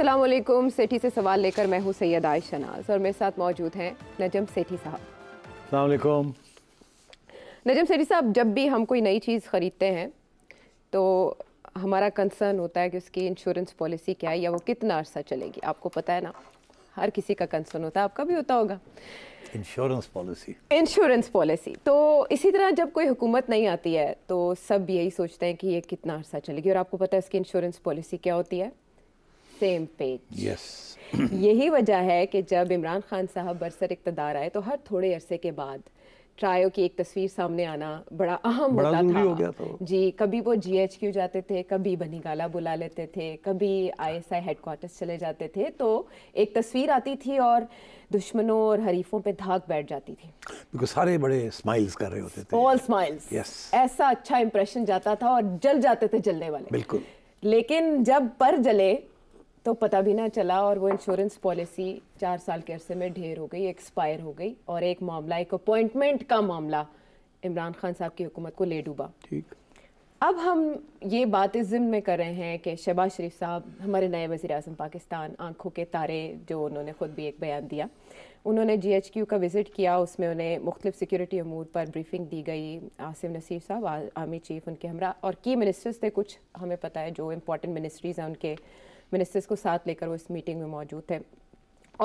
असलम सेठी से सवाल लेकर मैं हूँ सैयद आय शनाज और मेरे साथ मौजूद हैं नजम सेठी साहब अलैक्म नजम सेठी साहब जब भी हम कोई नई चीज़ ख़रीदते हैं तो हमारा कंसर्न होता है कि उसकी इंश्योरेंस पॉलिसी क्या है या वो कितना अर्सा चलेगी आपको पता है ना हर किसी का कंसर्न होता है आपका भी होता होगा इंश्योरेंस पॉलिसी इंश्योरेंस पॉलिसी तो इसी तरह जब कोई हुकूमत नहीं आती है तो सब यही सोचते हैं कि ये कितना अर्सा चलेगी और आपको पता है इसकी इंश्योरेंस पॉलिसी क्या होती है सेम पेज यस यही वजह है कि जब इमरान खान साहब बरसर इकतदार आए तो हर थोड़े अरसे के बाद ट्रायो की एक तस्वीर सामने आना बड़ा अहम होता था हो गया था जी कभी वो जीएचक्यू जाते थे कभी बनीगाला बुला लेते थे कभी आईएसआई हेडक्वार्टर्स चले जाते थे तो एक तस्वीर आती थी और दुश्मनों और हरीफों पे धाक बैठ जाती थी बिकॉज सारे बड़े स्माइल्स कर रहे होते थे ऑल स्माइल्स यस ऐसा अच्छा इंप्रेशन जाता था और जल जाते थे जलने वाले बिल्कुल लेकिन जब पर जले तो पता भी ना चला और वो इंश्योरेंस पॉलिसी चार साल के अरसे में ढेर हो गई एक्सपायर हो गई और एक मामला एक अपॉइंटमेंट का मामला इमरान खान साहब की हुकूमत को ले डूबा ठीक अब हम ये बात इस जिम में कर रहे हैं कि शहबाज शरीफ साहब हमारे नए वज़ी अजम पाकिस्तान आंखों के तारे जो उन्होंने ख़ुद भी एक बयान दिया उन्होंने जी एच क्यू का विज़िट किया उसमें उन्हें मुख्तफ सिक्योरिटी अमूर पर ब्रीफिंग दी गई आसिम नसीर साहब आर्मी चीफ उनके हमरा और की मिनिस्टर्स थे कुछ हमें पता है जो इम्पोर्टेंट मिनिस्ट्रीज़ हैं उनके मिनिस्टर्स को साथ लेकर वो इस मीटिंग में मौजूद थे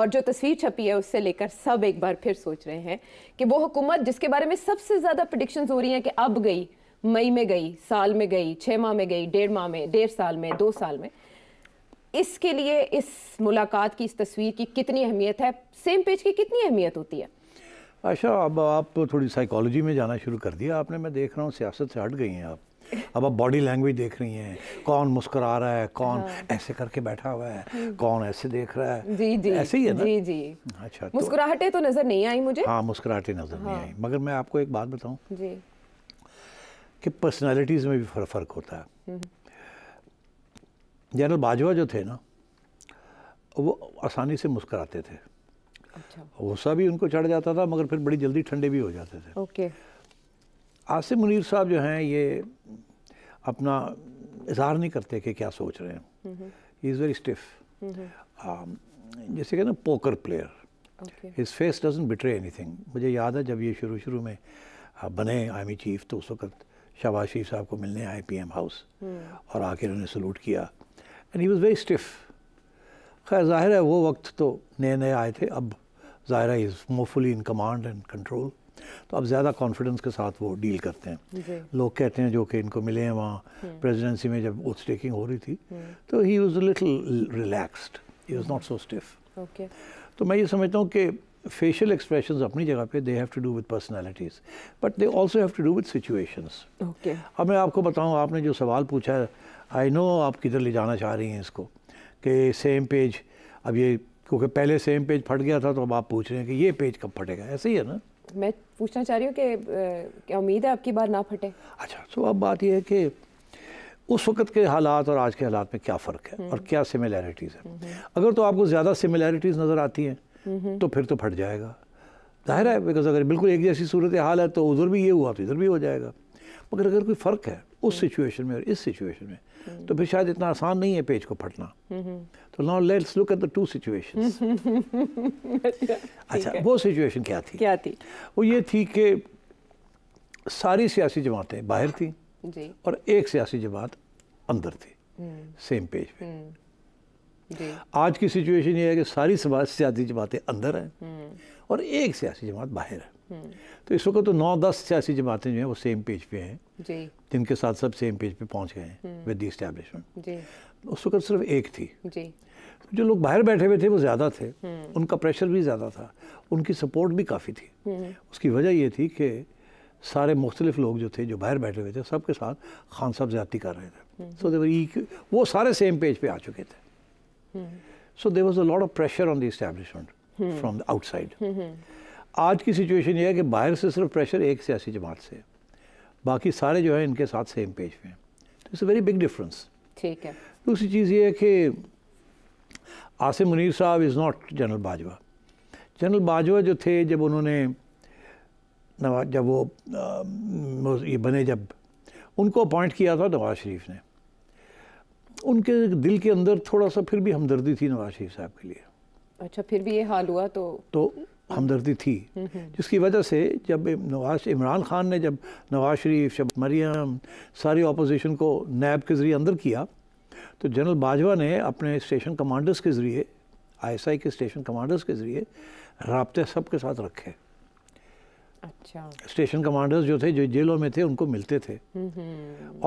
और जो तस्वीर छपी है उससे लेकर सब एक बार फिर सोच रहे हैं कि वो हुकूमत जिसके बारे में सबसे ज़्यादा प्रडिक्शन हो रही हैं कि अब गई मई में गई साल में गई छः माह में गई डेढ़ माह में डेढ़ साल में दो साल में इसके लिए इस मुलाकात की इस तस्वीर की कितनी अहमियत है सेम पेज की कितनी अहमियत होती है अच्छा अब आप थोड़ी साइकोलॉजी में जाना शुरू कर दिया आपने मैं देख रहा हूँ सियासत से हट गई हैं आप अब आप बॉडी लैंग्वेज देख रही हैं कौन मुस्कुरा रहा है कौन हाँ। ऐसे करके बैठा हुआ है हम्म। कौन ऐसे देख रहा है जी जी ऐसे ही है ना जी जी अच्छा तो, मुस्कुराहटे तो नज़र नहीं आई मुझे हाँ मुस्कुराहटे नज़र हाँ। नहीं आई मगर मैं आपको एक बात बताऊं जी कि पर्सनालिटीज़ में भी फ़र्क होता है जनरल हम्म। बाजवा जो थे ना वो आसानी से मुस्कुराते थे अच्छा। गुस्सा भी उनको चढ़ जाता था मगर फिर बड़ी जल्दी ठंडे भी हो जाते थे ओके आसिम मुनीर साहब जो हैं ये अपना इजहार नहीं करते कि क्या सोच रहे हैं ही इज़ वेरी स्टिफ जैसे ना poker player his face doesn't betray anything मुझे याद है जब ये शुरू शुरू में बने आर्मी चीफ तो उस वक्त शहबाज शरीफ साहब को मिलने आए पी एम हाउस और आके उन्होंने सलूट किया and he was very stiff खैर ज़ाहिर है वो वक्त तो नए नए आए थे अब ज़ाहिर इज़ मोफुली इन कमांड एंड कंट्रोल तो अब ज़्यादा कॉन्फिडेंस के साथ वो डील करते हैं लोग कहते हैं जो कि इनको मिले हैं वहाँ प्रेजिडेंसी हम्म। में जब ओथ टेकिंग हो रही थी हम्म। तो he was little relaxed he was not so stiff तो मैं ये समझता हूँ कि फेशियल एक्सप्रेशन अपनी जगह पे they have to do with personalities but they also have to do with situations अब मैं आपको बताऊँ आपने जो सवाल पूछा है आई नो आप किधर ले जाना चाह रही हैं इसको कि सेम पेज अब ये क्योंकि पहले सेम पेज फट गया था तो अब आप पूछ रहे हैं कि ये पेज कब फटेगा ऐसे ही है ना मैं पूछना चाह रही हूँ कि क्या उम्मीद है आपकी बार ना फटे अच्छा तो अब बात यह है कि उस वक्त के हालात और आज के हालात में क्या फ़र्क है और क्या सिमिलैरिटीज़ है हम्म, हम्म। अगर तो आपको ज़्यादा सिमिलैरिटीज़ नज़र आती हैं हम्म, तो फिर तो फट जाएगा जाहिर है बिकॉज अगर बिल्कुल एक जैसी सूरत हाल है तो उधर भी ये हुआ तो इधर भी हो जाएगा मगर अगर कोई फ़र्क है उस सिचुएशन में और इस सिचुएशन में तो फिर शायद इतना आसान नहीं है पेज को फटना तो now let's look at the two situation अच्छा वो सिचुएशन क्या थी क्या थी वो ये थी कि सारी सियासी जमातें बाहर थी जी। और एक सियासी जमात अंदर थी सेम हम्म। पेज पे हम्म। आज की सिचुएशन ये है कि सारी सियासी जमातें अंदर हैं हम्म। और एक सियासी जमात बाहर है तो इस वक्त तो नौ दस सियासी जमातें जो हैं वो सेम पेज पे हैं जिनके साथ सब सेम पेज पे पहुंच गए हैं विद हम्म। द तो उस वक्त सिर्फ एक थी जी तो जो लोग बाहर बैठे हुए थे वो ज़्यादा थे हम्म। उनका प्रेशर भी ज़्यादा था उनकी सपोर्ट भी काफ़ी थी हम्म। उसकी वजह ये थी कि सारे मुख्तलिफ लोग जो थे जो बाहर बैठे हुए थे सबके साथ खान साहब ज्यादा कर रहे थे सो देवर वो सारे सेम पेज पे आ चुके थे so there was a lot of pressure on the from the outside आज की सिचुएशन ये है कि बाहर से सिर्फ प्रेशर एक सियासी जमात से है बाकी सारे जो है इनके साथ सेम पेज पे हैं तो it's a very big difference ठीक है दूसरी चीज़ ये है कि आसिम मुनीर साहब is not general Bajwa general Bajwa जो थे जब उन्होंने नवाज जब वो आ, ये बने जब उनको अपॉइंट किया था नवाज शरीफ ने उनके दिल के अंदर थोड़ा सा फिर भी हमदर्दी थी नवाज शरीफ साहब के लिए अच्छा फिर भी ये हाल हुआ तो तो हमदर्दी थी जिसकी वजह से जब नवाज इमरान खान ने जब नवाज शरीफ शब मरियम सारी अपोजिशन को नैब के ज़रिए अंदर किया तो जनरल बाजवा ने अपने स्टेशन कमांडर्स के ज़रिए आईएसआई के स्टेशन कमांडर्स के ज़रिए रबते सब के साथ रखे अच्छा स्टेशन कमांडर्स जो थे जो जेलों में थे उनको मिलते थे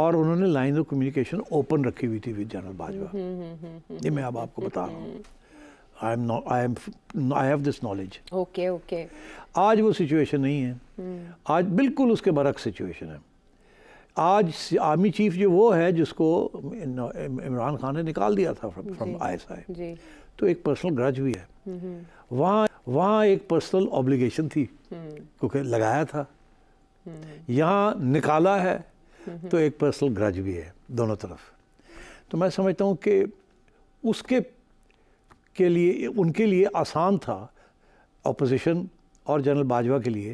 और उन्होंने लाइन ऑफ कम्युनिकेशन ओपन रखी हुई थी विद जनरल बाजवा ये मैं अब आपको बता रहा हूँ I am not I am I have this knowledge okay okay आज वो सिचुएशन नहीं है hmm. आज बिल्कुल उसके बरक सिचुएशन है आज आर्मी चीफ जो वो है जिसको इमरान खान ने निकाल दिया था फ्रॉम आई एस आई तो एक पर्सनल ग्रज भी है mm-hmm. वहाँ वहाँ एक पर्सनल ऑब्लिगेशन थी hmm. क्योंकि लगाया था hmm. यहाँ निकाला है mm-hmm. तो एक पर्सनल ग्रज भी है दोनों तरफ तो मैं समझता हूँ कि उसके के लिए उनके लिए आसान था अपोजिशन और जनरल बाजवा के लिए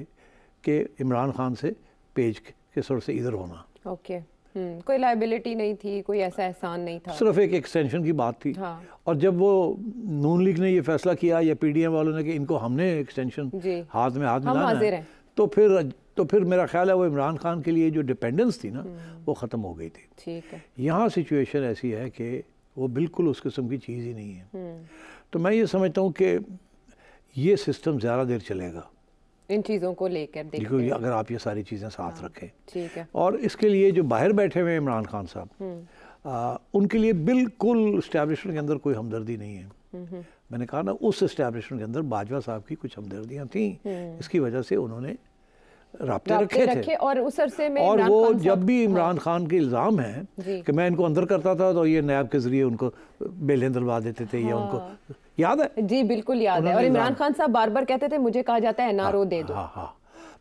कि इमरान खान से पेज के सर से इधर होना ओके okay. Hmm. कोई लाइबिलिटी नहीं थी कोई ऐसा एहसान नहीं था सिर्फ एक एक्सटेंशन की बात थी हाँ। और जब वो नून लीग ने ये फैसला किया या पीडीएम वालों ने कि इनको हमने एक्सटेंशन हाथ में हाथ में तो फिर तो फिर मेरा ख्याल है वो इमरान खान के लिए जो डिपेंडेंस थी ना hmm. वो ख़त्म हो गई थी यहाँ सिचुएशन ऐसी है कि वो बिल्कुल उस किस्म की चीज़ ही नहीं है हम्म। तो मैं ये समझता हूँ कि ये सिस्टम ज़्यादा देर चलेगा इन चीज़ों को लेकर देखो अगर आप ये सारी चीज़ें साथ हाँ, रखें ठीक है और इसके लिए जो बाहर बैठे हुए इमरान खान साहब हम्म। उनके लिए बिल्कुल इस्टेब्लिशमेंट के अंदर कोई हमदर्दी नहीं है हम्म, मैंने कहा ना उस इस्टेब्लिशमेंट के अंदर बाजवा साहब की कुछ हमदर्दियाँ थी इसकी वजह से उन्होंने रबते रखे, थे और उस अरसे में और वो जब भी हाँ। इमरान खान के इल्ज़ाम हैं कि मैं इनको अंदर करता था तो ये नैब के ज़रिए उनको बेलें दिलवा देते थे हाँ। या उनको याद है जी बिल्कुल याद है और इमरान खान साहब बार बार कहते थे मुझे कहा जाता है एन हाँ, दे दो हाँ हाँ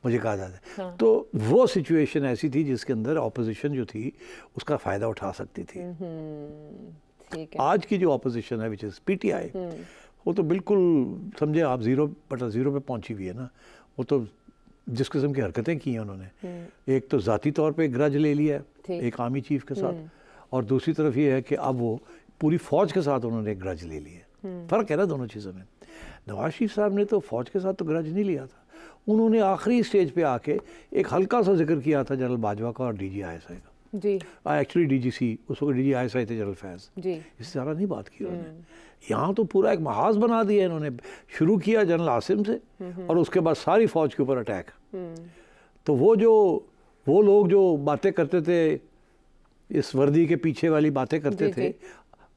मुझे कहा जाता है हाँ। तो वो सिचुएशन ऐसी थी जिसके अंदर अपोजिशन जो थी उसका फ़ायदा उठा सकती थी हम्म, हम्म, आज की जो अपोजिशन है which is P T I वो तो बिल्कुल समझे आप ज़ीरो बटा ज़ीरो पे पहुंची हुई है ना वो तो जिस किस्म की हरकतें की हैं उन्होंने हम्म। एक तो ज़ाती तौर पर ग्रज ले लिया है एक आर्मी चीफ के साथ हम्म। और दूसरी तरफ ये है कि अब वो पूरी फौज के साथ उन्होंने एक ग्रज ले लिया हम्म। फ़र्क है ना दोनों चीज़ों में नवाज शरीफ साहब ने तो फौज के साथ तो ग्रज नहीं लिया था उन्होंने आखिरी स्टेज पे आके एक हल्का सा जिक्र किया था जनरल बाजवा का और डी जी आई का जी एक्चुअली डीजीसी उस वक्त डीजी आई थे जनरल फैज जी इससे ज़्यादा नहीं बात की उन्होंने हम्म। यहाँ तो पूरा एक महाज बना दिया इन्होंने शुरू किया जनरल आसिम से और उसके बाद सारी फौज के ऊपर अटैक हम्म। तो वो जो वो लोग जो बातें करते थे इस वर्दी के पीछे वाली बातें करते थे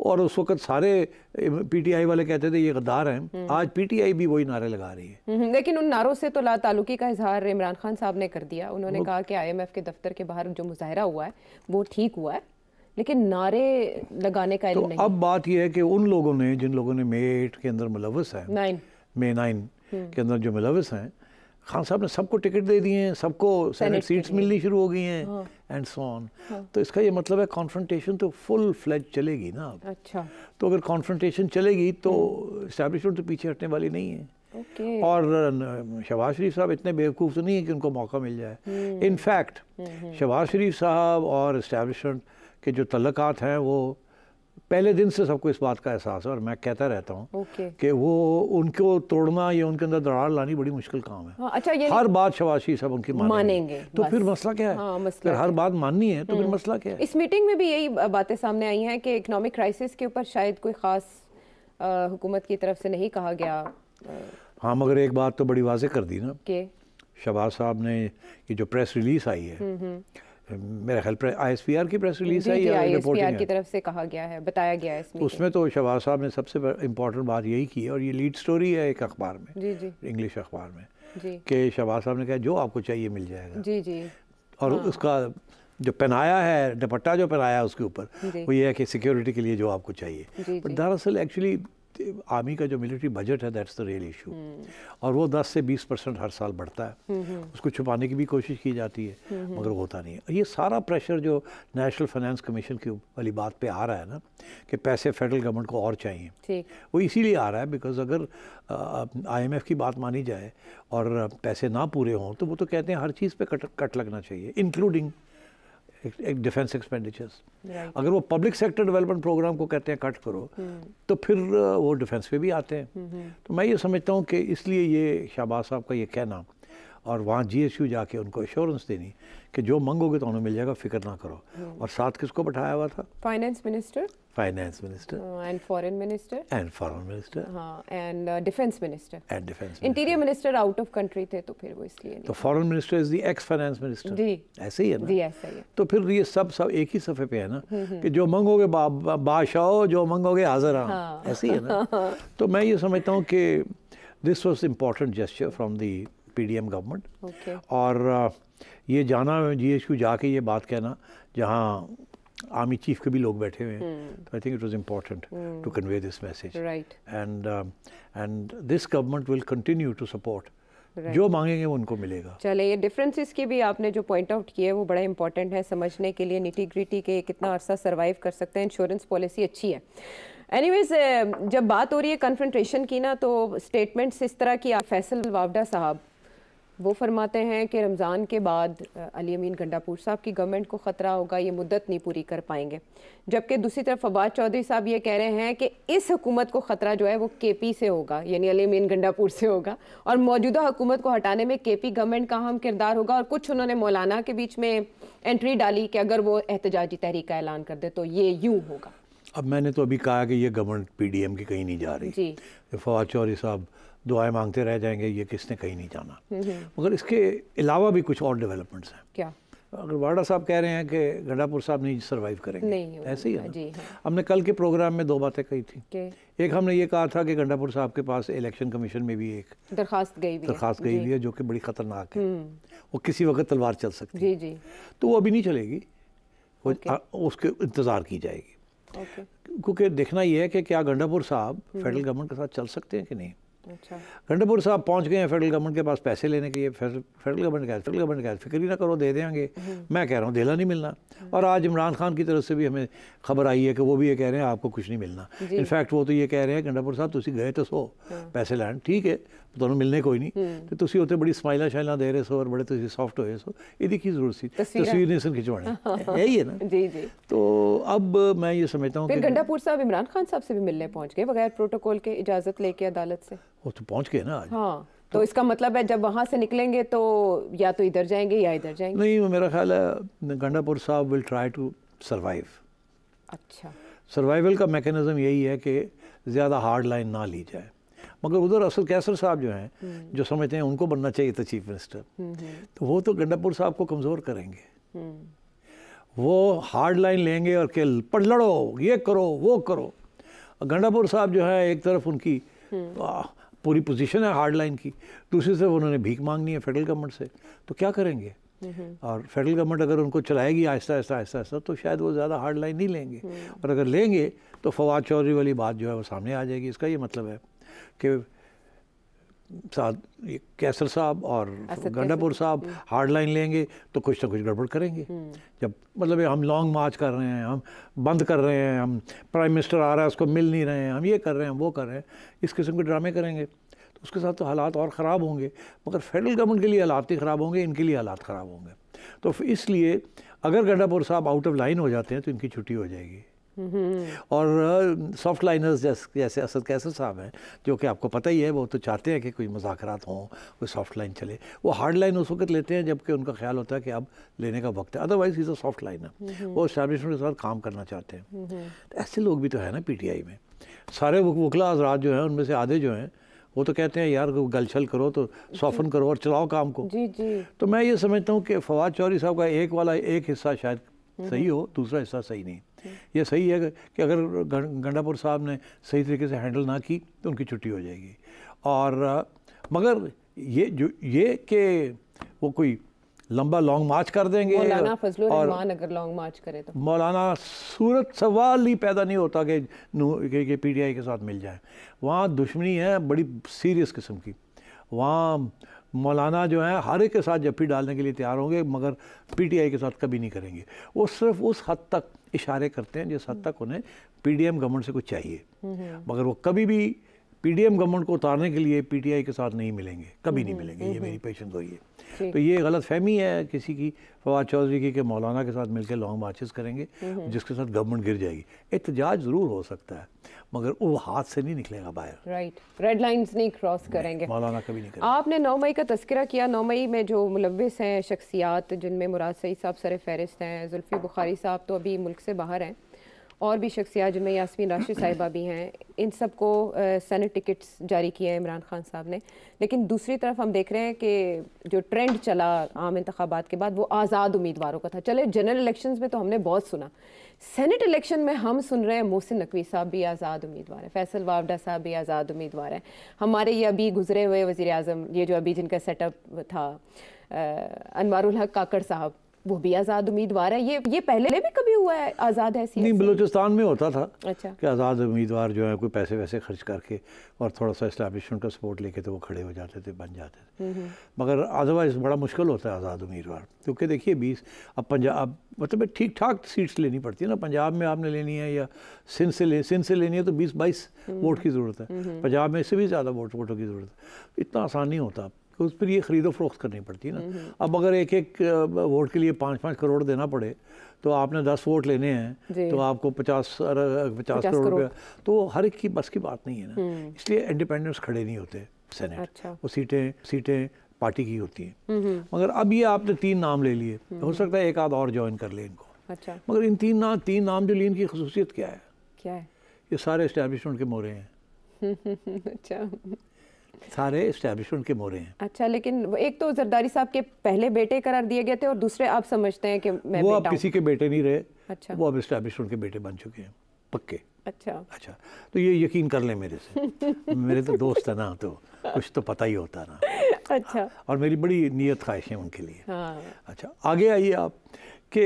और उस वक्त सारे पीटीआई वाले कहते थे ये गद्दार हैं हम्म। आज पीटीआई भी वही नारे लगा रही है हम्म, लेकिन उन नारों से तो ला तालुकी का इजहार इमरान खान साहब ने कर दिया उन्होंने कहा कि आईएमएफ के दफ्तर के बाहर जो मुजाहरा हुआ है वो ठीक हुआ है लेकिन नारे लगाने का तो नहीं। अब बात यह है कि उन लोगों ने जिन लोगों ने मे एट के अंदर मुलवस है मे नाइन हम्म। के अंदर जो मुलवस हैं खान साहब ने सबको टिकट दे दिए हैं सबको सेनेट सीट्स मिलनी शुरू हो गई हैं एंड सो ऑन तो इसका ये मतलब है कॉन्फ्रेंटेशन तो फुल फ्लैज चलेगी ना अच्छा तो अगर कॉन्फ्रेंटेशन चलेगी तो इस्टेब्लिशमेंट हाँ। तो पीछे हटने वाली नहीं है Okay. और शहबाज शरीफ साहब इतने बेवकूफ़ तो नहीं है कि उनको मौका मिल जाए इनफैक्ट हम्म। हम्म, हम्म। शहबाज शरीफ साहब और इस्टेब्लिशमेंट के जो तल्लक हैं वो पहले दिन से सबको इस बात का एहसास है और मैं कहता रहता हूँ okay. कि वो उनको तोड़ना या उनके अंदर दरार लानी बड़ी मुश्किल काम है हाँ, अच्छा हर बात शवाशी सब उनकी मानेंगे, मानेंगे तो फिर मसला क्या है हाँ, हर बात माननी है तो फिर हम्म। मसला क्या है इस मीटिंग में भी यही बातें सामने आई हैं कि इकोनॉमिक क्राइसिस के ऊपर शायद कोई ख़ास हुकूमत की तरफ से नहीं कहा गया हाँ मगर एक बात तो बड़ी वाजे कर दी ना शबाज साहब ने ये जो प्रेस रिलीज आई है हम्म, हम्म। मेरे ख्याल आईएसपीआर की प्रेस रिलीज है या रिपोर्टिंग की तरफ से कहा गया है बताया गया है इसमें उसमें तो शबाज साहब ने सबसे इम्पोर्टेंट बात यही की है और ये लीड स्टोरी है एक अखबार में जी जी इंग्लिश अखबार में कि शबाज साहब ने कहा जो आपको चाहिए मिल जाएगा जी जी और हाँ। उसका जो पहनाया है दुपट्टा जो पहनाया है उसके ऊपर वो ये है कि सिक्योरिटी के लिए जो आपको चाहिए बट दरअसल एक्चुअली आर्मी का जो मिलिट्री बजट है दैट्स द रियल इशू और वो 10 से 20 परसेंट हर साल बढ़ता है हम्म, हम्म। उसको छुपाने की भी कोशिश की जाती है हम्म, मगर होता नहीं है ये सारा प्रेशर जो नेशनल फाइनेंस कमीशन की वाली बात पे आ रहा है ना कि पैसे फेडरल गवर्नमेंट को और चाहिए वो इसीलिए आ रहा है बिकॉज अगर आईएमएफ की बात मानी जाए और पैसे ना पूरे हों तो वो तो कहते हैं हर चीज़ पर कट कट लगना चाहिए इंक्लूडिंग डिफेंस एक्सपेंडिचर्स अगर वो पब्लिक सेक्टर डेवलपमेंट प्रोग्राम को कहते हैं कट करो हम्म। तो फिर uh, वो डिफेंस पे भी आते हैं हम्म, हम्म। तो मैं ये समझता हूँ कि इसलिए ये शहबाज साहब का ये कहना और वहाँ जी एस यू जाके उनको एश्योरेंस देनी कि जो मंगोगे तो उन्हें मिल जाएगा फिक्र ना करो hmm. और साथ किसको बैठाया हुआ था finance minister finance minister and foreign minister and foreign minister and defence minister and defence interior minister out of country थे तो फिर वो इसलिए तो foreign minister is the ex finance minister जी ऐसे ही है ना जी ऐसे ही है तो फिर ये सब सब एक ही सफ़े पे है ना हम्म, हम्म। कि जो मंगोगे बादशाह जो मंगोगे हाजिर हाँ ऐसे ही है ना तो मैं ये समझता हूँ कि this was important gesture from the P D M government और uh, ये जाना जीएचक्यू जाके ये बात कहना जहाँ आर्मी चीफ के भी लोग बैठे हुए हैं हम्म। तो I think it was important to convey this message and and this government will continue to support Right. जो मांगेंगे वो उनको मिलेगा चले ये डिफरेंसेस के भी आपने जो पॉइंट आउट किए वो बड़ा इंपॉर्टेंट है समझने के लिए निटी ग्रिटी के कितना अरसा सर्वाइव कर सकते हैं इंश्योरेंस पॉलिसी अच्छी है एनीवेज uh, जब बात हो रही है कन्फ्रंट्रेशन की ना तो स्टेटमेंट्स इस तरह की फैसल वावडा साहब वो फरमाते हैं कि रमज़ान के बाद अली अमीन गंडापुर साहब की गवर्नमेंट को ख़तरा होगा ये मुद्दत नहीं पूरी कर पाएंगे जबकि दूसरी तरफ फवाद चौधरी साहब ये कह रहे हैं कि इस हुकूमत को ख़तरा जो है वो के पी से होगा यानी अली अमीन गंडापुर से होगा और मौजूदा हुकूमत को हटाने में के पी गवर्नमेंट का अहम किरदार होगा और कुछ उन्होंने मौलाना के बीच में एंट्री डाली कि अगर वो एहतजाजी तहरीक का ऐलान कर दे तो ये यूँ होगा अब मैंने तो अभी कहा कि ये गवर्नमेंट पी डी एम की कहीं नहीं जा रही फवाद चौधरी साहब दुआएं मांगते रह जाएंगे ये किसने कहीं नहीं जाना हम्म, हम्म। मगर इसके अलावा भी कुछ और डेवलपमेंट्स हैं क्या अगर वाड़ा साहब कह रहे हैं कि गंडापुर साहब नहीं सरवाइव करेंगे नहीं ऐसे ही है हाँ, जी हाँ। हमने कल के प्रोग्राम में दो बातें कही थी एक हमने ये कहा था कि गंडापुर साहब के पास इलेक्शन कमीशन में भी एक दरखास्त गई हुई दरखास्त गई हुई है जो कि बड़ी खतरनाक है हम्म। वो किसी वक्त तलवार चल सकती है तो वो अभी नहीं चलेगी उसके इंतज़ार की जाएगी क्योंकि देखना यह है कि क्या गंडापुर साहब फेडरल गवर्नमेंट के साथ चल सकते हैं कि नहीं अच्छा। गंडापुर साहब पहुंच गए हैं फेडरल गवर्नमेंट के पास पैसे लेने के लिए फेडरल गवर्नमेंट का फेडरल गवर्नमेंट का फिक्र ही ना करो दे देंगे हम्म। मैं कह रहा हूँ देना नहीं मिलना और आज इमरान खान की तरफ से भी हमें खबर आई है कि वो भी ये कह रहे हैं आपको कुछ नहीं मिलना इनफैक्ट वो तो ये कह रहे हैं गंडापुर साहब तुम गए तो सो हम्म। पैसे लैन ठीक है तुम्हें मिलने कोई नहीं हम्म। तो तुम उतने बड़ी ਸਮਾਈਲਾਂ शाइल दे रहे सो और बड़े सॉफ्ट ਸੌਫਟ सो ਸੋ ਇਹਦੀ ਕੀ ਜ਼ਰੂਰਤ ਸੀ ਤਸਵੀਰ ਨੇ ਸਨ ਖਿਚਵਾਣੀ ਹੈ ਹੀ जी जी तो अब मैं ये समझता हूँ गंडापुर साहब इमरान खान साहब से भी मिलने पहुँच गए बगैर प्रोटोकॉल के इजाज़त लेके अदालत से वो तो पहुंच गए ना आज हाँ तो, तो इसका मतलब है जब वहाँ से निकलेंगे तो या तो इधर जाएंगे या इधर जाएंगे नहीं मेरा ख्याल है गंडापुर साहब विल ट्राई टू सर्वाइव अच्छा सर्वाइवल का मेकनिज़म यही है कि ज़्यादा हार्ड लाइन ना ली जाए मगर उधर असल कैसर साहब जो हैं हम्म। जो समझते हैं उनको बनना चाहिए था चीफ मिनिस्टर हम्म, हम्म। तो वो तो गंडापुर साहब को कमज़ोर करेंगे वो हार्ड लाइन लेंगे और के पढ़ लड़ो ये करो वो करो गंडापुर साहब जो है एक तरफ उनकी पूरी पोजीशन है हार्ड लाइन की दूसरी तरफ उन्होंने भीख मांगनी है फेडरल गवर्नमेंट से तो क्या करेंगे हम्म। और फेडरल गवर्नमेंट अगर उनको चलाएगी आहिस्ता आहिस्ता आहिस्ता आहिस्ता तो शायद वो ज़्यादा हार्ड लाइन नहीं लेंगे हम्म। और अगर लेंगे तो फवाद चौधरी वाली बात जो है वो सामने आ जाएगी इसका ये मतलब है कि साथ कैसर साहब और गंडापुर साहब हार्ड हम्म। लाइन लेंगे तो कुछ ना कुछ गड़बड़ करेंगे हम्म। जब मतलब हम लॉन्ग मार्च कर रहे हैं हम बंद कर रहे हैं हम प्राइम मिनिस्टर आ रहा है उसको मिल नहीं रहे हैं हम ये कर रहे हैं वो कर रहे हैं इस किस्म के ड्रामे करेंगे तो उसके साथ तो हालात और ख़राब होंगे मगर फेडरल गवर्नमेंट के लिए हालात ही ख़राब होंगे इनके लिए हालात ख़राब होंगे तो इसलिए अगर गंडापुर साहब आउट ऑफ लाइन हो जाते हैं तो इनकी छुट्टी हो जाएगी और सॉफ्ट लाइनर्स जैसे जैसे असद कैसर साहब हैं जो कि आपको पता ही है वो तो चाहते हैं कि कोई मुजाकरात हों कोई सॉफ्ट लाइन चले वो हार्ड लाइन उस वक्त लेते हैं जबकि उनका ख्याल होता है कि अब लेने का वक्त है otherwise is a soft liner वो इस्टेबलिशमेंट के साथ काम करना चाहते हैं तो ऐसे लोग भी तो है ना पी टी आई में सारे वकला हजरात जो हैं उनमें से आधे जो हैं वो तो कहते हैं यार गलछल करो तो सॉफन करो और चलाओ काम को जी जी तो मैं ये समझता हूँ कि फवाद चौधरी साहब का एक वाला एक हिस्सा शायद सही हो दूसरा हिस्सा सही नहीं ये सही है कि अगर गंडापुर साहब ने सही तरीके से हैंडल ना की तो उनकी छुट्टी हो जाएगी और मगर ये जो ये कि वो कोई लंबा लॉन्ग मार्च कर देंगे मौलाना अगर लॉन्ग मार्च करे तो मौलाना सूरत सवाल ही पैदा नहीं होता कि के, के पीटीआई के साथ मिल जाए वहाँ दुश्मनी है बड़ी सीरियस किस्म की वहाँ मौलाना जो है हर एक के साथ भी डालने के लिए तैयार होंगे मगर पीटीआई के साथ कभी नहीं करेंगे वो सिर्फ उस हद तक इशारे करते हैं जिस हद हम्म। तक उन्हें पीडीएम गवर्नमेंट से कुछ चाहिए हम्म, हम्म। मगर वो कभी भी पीडीएम गवर्नमेंट को उतारने के लिए पीटीआई के साथ नहीं मिलेंगे कभी नहीं मिलेंगे ये मेरी पेशेंस हो है तो ये गलत फहमी है किसी की फवाद चौधरी की कि मौलाना के साथ मिलकर लॉन्ग मार्चेस करेंगे हम्म। जिसके साथ गवर्नमेंट गिर जाएगी एहतजाज ज़रूर हो सकता है मगर वो हाथ से नहीं निकलेगा बाहर राइट रेड लाइंस नहीं क्रॉस करेंगे मौलाना कभी नहीं करेंगे आपने नौ मई का तस्करा किया नौ मई में जो मुलविस हैं शख्सियात जिनमें मुराद सईद साहब सर फहरिस्त हैं जुल्फ़ी बुखारी साहब तो अभी मुल्क से बाहर हैं और भी शख्सियात जिनमें यासमीन राशि साहिबा भी हैं इन सबको सेनेट टिकट्स जारी किए हैं इमरान खान साहब ने लेकिन दूसरी तरफ हम देख रहे हैं कि जो ट्रेंड चला आम इंतबात के बाद वो आज़ाद उम्मीदवारों का था चले जनरल इलेक्शन में तो हमने बहुत सुना सेनेट इलेक्शन में हम सुन रहे हैं मोहसिन नकवी साहब भी आज़ाद उम्मीदवार हैं फैसल वावडा साहब भी आज़ाद उम्मीदवार हैं हमारे ये अभी गुजरे हुए वज़ी अजम ये जो अभी जिनका सेटअप था अनवारुल हक काकड़ साहब वो भी आज़ाद उम्मीदवार है ये ये पहले भी कभी हुआ है आज़ाद है नहीं e? बलूचिस्तान में होता था अच्छा कि आज़ाद उम्मीदवार जो है कोई पैसे वैसे खर्च करके और थोड़ा सा इस्टेब्लिशमेंट का सपोर्ट लेके तो वो खड़े हो जाते थे बन जाते थे हम्म, हम्म। मगर अदरवाइज़ बड़ा मुश्किल होता है आज़ाद उम्मीदवार क्योंकि देखिए बीस अब पंजाब मतलब ठीक ठाक सीट्स लेनी पड़ती है ना पंजाब में आपने लेनी है या सिंध से ले सिंध से लेनी है तो बीस बाईस हम्म। वोट की ज़रूरत है पंजाब में इससे भी ज़्यादा वोट वोटों की ज़रूरत है इतना आसान नहीं होता तो उस पर ये ख़रीदो फरोख्त करनी पड़ती है ना हम्म, हम्म। अब अगर एक एक वोट के लिए पाँच पाँच करोड़ देना पड़े तो आपने दस वोट लेने हैं तो आपको पचास पचास करोड़ रुपया तो हर एक की बस की बात नहीं है ना हम्म। इसलिए इंडिपेंडेंस खड़े नहीं होते सेनेट अच्छा। वो सीटें सीटें पार्टी की होती हैं मगर अब ये आपने तीन नाम ले लिए हो सकता है एक आध और ज्वाइन कर ले इनको अच्छा मगर इन तीन नाम तीन नाम जो लिए इनकी खसूसियत क्या है क्या है ये सारे इस्टेब्लिशमेंट के मोरे हैं अच्छा सारे इस्टेब्लिशमेंट के मोरे हैं अच्छा लेकिन एक तो जरदारी साहब के पहले बेटे करार दिए गए थे और दूसरे आप समझते हैं कि मैं वो अब किसी के बेटे नहीं रहे अच्छा वो अब इस्टेब्लिशमेंट के बेटे बन चुके हैं पक्के अच्छा अच्छा तो ये यकीन कर ले मेरे से मेरे तो दोस्त है ना तो कुछ तो पता ही होता ना अच्छा और मेरी बड़ी नीयत है उनके लिए हाँ। अच्छा आगे आइए आप कि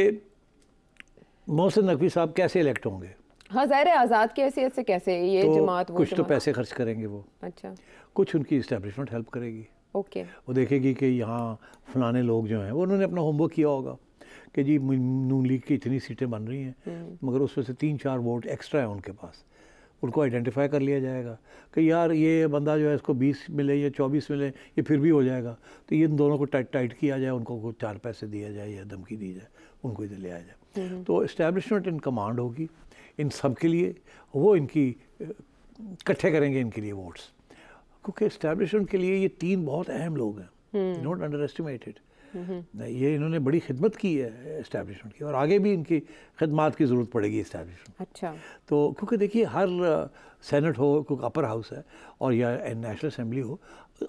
मोहसिन नकवी साहब कैसे इलेक्ट होंगे हाँ ज़ाहिर आज़ाद की हैसियत से कैसे ये तो जमात वो कुछ तो जमात। तो पैसे खर्च करेंगे वो अच्छा कुछ उनकी इस्टेब्लिशमेंट हेल्प करेगी ओके okay. वो देखेगी कि यहाँ फलाने लोग जो हैं वो उन्होंने अपना होमवर्क किया होगा कि जी नून लीग की इतनी सीटें बन रही हैं हम्म। मगर उसमें से तीन चार वोट एक्स्ट्रा है उनके पास उनको आइडेंटिफाई कर लिया जाएगा कि यार ये बंदा जो है इसको 20 मिले या 24 मिले ये फिर भी हो जाएगा तो ये इन दोनों को टाइट टाइट किया जाए उनको कुछ चार पैसे दिया जाए या धमकी दी जाए उनको इधर ले आया जाए हम्म। तो इस्टेब्लिशमेंट इन कमांड होगी इन सब के लिए वो इनकी इकट्ठे करेंगे इनके लिए वोट्स क्योंकि इस्टेब्लिशमेंट के लिए ये तीन बहुत अहम लोग हैं नॉट अंडर एस्टिमेटेड ये इन्होंने बड़ी खिदमत की है इस्टेब्लिशमेंट की और आगे भी इनकी खिदमत की ज़रूरत पड़ेगी इस्टेब्लिशमेंट अच्छा तो क्योंकि देखिए हर सेनेट हो क्योंकि अपर हाउस है और या नेशनल असम्बली हो